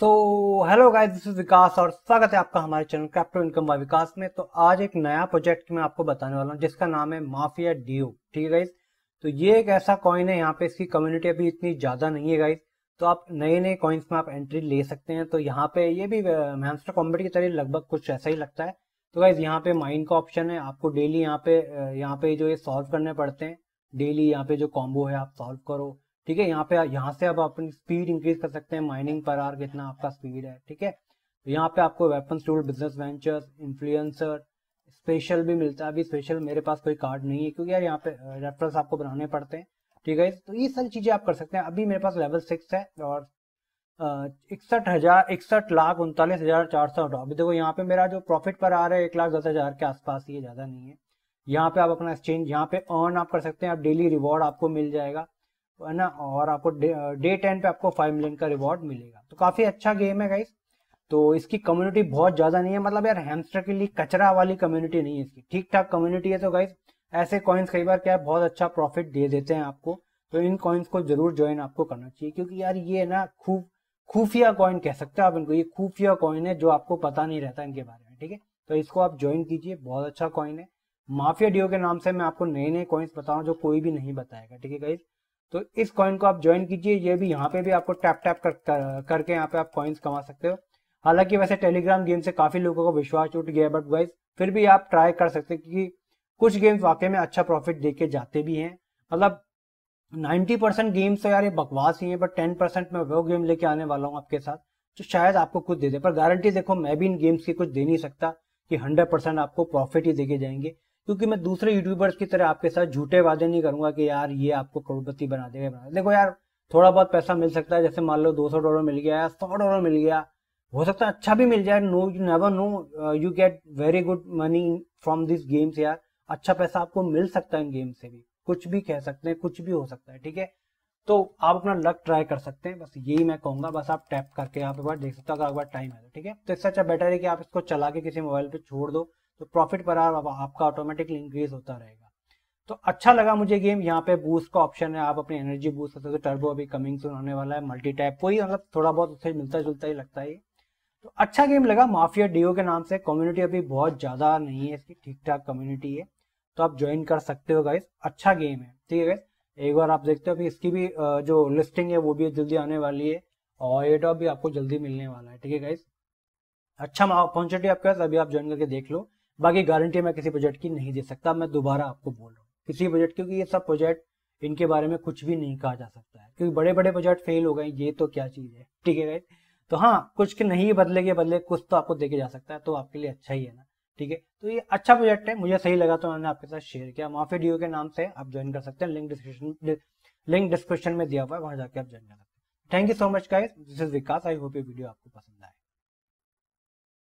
so hello guys this is Vikas और स्वागत है आपका हमारे channel crypto income by Vikas में तो आज एक नया प्रोजेक्ट मैं आपको बताने वाला हूँ जिसका नाम है माफिया डीओ ठीक है गाइस तो ये एक ऐसा कॉइन है यहाँ पे इसकी कम्युनिटी अभी इतनी ज़्यादा नहीं है गाइस तो आप नए नए कॉइन्स में आप एंट्री ले सकते हैं तो यहाँ पे ये भी मैंस्टर कॉम्बेट की तरह लगभग कुछ ऐसा ही लगता है तो गाइज यहाँ पे माइन का ऑप्शन है आपको डेली यहाँ पे यहाँ पे जो ये सॉल्व करने पड़ते हैं डेली यहाँ पे जो कॉम्बो है आप सॉल्व करो ठीक है यहाँ पे यहाँ से अब अपनी स्पीड इंक्रीज कर सकते हैं माइनिंग पर आर कितना आपका स्पीड है ठीक है तो यहाँ पे आपको weapon tool business ventures influencer special भी मिलता है अभी स्पेशल मेरे पास कोई कार्ड नहीं है क्योंकि यार यहाँ पे रेफरेंस आपको बनाने पड़ते हैं ठीक है तो ये सारी चीजें आप कर सकते हैं अभी मेरे पास लेवल सिक्स है और इकसठ हजार इकसठ लाख उनतालीस हजार चार सौ अभी देखो यहाँ पे मेरा जो प्रॉफिट पर आ रहा है एक लाख दस हजार के आसपास ये ज्यादा नहीं है यहाँ पे आप अपना एक्सचेंज यहाँ पे अर्न आप कर सकते हैं आप डेली रिवॉर्ड आपको मिल जाएगा है ना और आपको डे, टेन पे आपको फाइव मिलियन का रिवॉर्ड मिलेगा तो काफी अच्छा गेम है गाइस तो इसकी कम्युनिटी बहुत ज्यादा नहीं है मतलब यार हेमस्टर के लिए कचरा वाली कम्युनिटी नहीं है इसकी ठीक ठाक कम्युनिटी है तो गाइस ऐसे कॉइन्स कई बार क्या है बहुत अच्छा प्रॉफिट दे देते हैं आपको तो इन कॉइन्स को जरूर ज्वाइन आपको करना चाहिए क्योंकि यार ये ना खूब खुफिया कॉइन कह सकते हो आप इनको ये खुफिया कॉइन है जो आपको पता नहीं रहता इनके बारे में ठीक है तो इसको आप ज्वाइन कीजिए बहुत अच्छा कॉइन है माफिया डिओ के नाम से मैं आपको नए नए कॉइन्स बताऊँ जो कोई भी नहीं बताएगा ठीक है गाइज तो इस कॉइन को आप ज्वाइन कीजिए ये भी यहाँ पे भी आपको टैप टैप कर, कर, करके यहाँ पे आप कॉइन्स कमा सकते हो हालांकि वैसे टेलीग्राम गेम से काफी लोगों को विश्वास उठ गया बट वाइज फिर भी आप ट्राई कर सकते हैं क्योंकि कुछ गेम्स वाकई में अच्छा प्रॉफिट दे जाते भी हैं मतलब 90 परसेंट गेम्स तो यार ये बकवास ही है बट टेन परसेंट मैं वो गेम लेके आने वाला हूँ आपके साथ जो शायद आपको कुछ दे दे पर गारंटी देखो मैं भी इन गेम्स की कुछ दे नहीं सकता कि हंड्रेड परसेंट आपको प्रॉफिट ही देके जाएंगे क्योंकि मैं दूसरे यूट्यूबर्स की तरह आपके साथ झूठे वादे नहीं करूंगा कि यार ये आपको करोड़पति बना देगा बना देखो यार थोड़ा बहुत पैसा मिल सकता है जैसे मान लो 200 डॉलर मिल गया सौ डॉलर मिल गया हो सकता है अच्छा भी मिल जाए no you never know you get very good money from this games यार अच्छा पैसा आपको मिल सकता है इन गेम से भी कुछ भी कह सकते हैं कुछ भी हो सकता है ठीक है तो आप अपना लक ट्राई कर सकते हैं बस यही मैं कहूंगा बस आप टैप करके आप एक बार देख सकते हो अगर एक बार टाइम है तो ठीक है तो इससे अच्छा बेटर है कि आप इसको चला के किसी मोबाइल पे छोड़ दो तो प्रॉफिट पर आर आपका ऑटोमेटिकली इंक्रीज होता रहेगा तो अच्छा लगा मुझे गेम यहाँ पे बूस्ट का ऑप्शन है आप अपनी एनर्जी बूस्ट करते हो हो टर्बो अभी कमिंग सुन होने वाला है मल्टी टैप कोई मतलब थोड़ा बहुत उससे मिलता जुलता ही लगता है तो अच्छा गेम लगा माफिया डीओ के नाम से कम्युनिटी अभी बहुत ज़्यादा नहीं है इसकी ठीक ठाक कम्युनिटी है तो आप ज्वाइन कर सकते हो गाइस अच्छा गेम है ठीक है गाइस एक बार आप देखते हो अभी इसकी भी जो लिस्टिंग है वो भी जल्दी आने वाली है और ये टॉप तो भी आपको जल्दी मिलने वाला है ठीक है गाइस अच्छा अपॉर्चुनिटी आपके पास अभी आप ज्वाइन करके देख लो बाकी गारंटी मैं किसी प्रोजेक्ट की नहीं दे सकता मैं दोबारा आपको बोल रहा हूँ किसी प्रोजेक्ट क्योंकि ये सब प्रोजेक्ट इनके बारे में कुछ भी नहीं कहा जा सकता है क्योंकि बड़े बड़े प्रोजेक्ट फेल हो गए ये तो क्या चीज़ है ठीक है गाइज तो हाँ कुछ के नहीं बदले के बदले कुछ तो आपको देखे जा सकता है तो आपके लिए अच्छा ही है ना ठीक है तो ये अच्छा प्रोजेक्ट है मुझे सही लगा तो मैंने आपके साथ शेयर किया माफी डीओ के नाम से आप ज्वाइन कर सकते हैं लिंक डिस्क्रिप्शन लिंक डिस्क्रिप्शन में दिया हुआ है वहां जाके आप ज्वाइन कर सकते हैं thank you so much guys this is Vikas I hope ये वीडियो आपको पसंद आए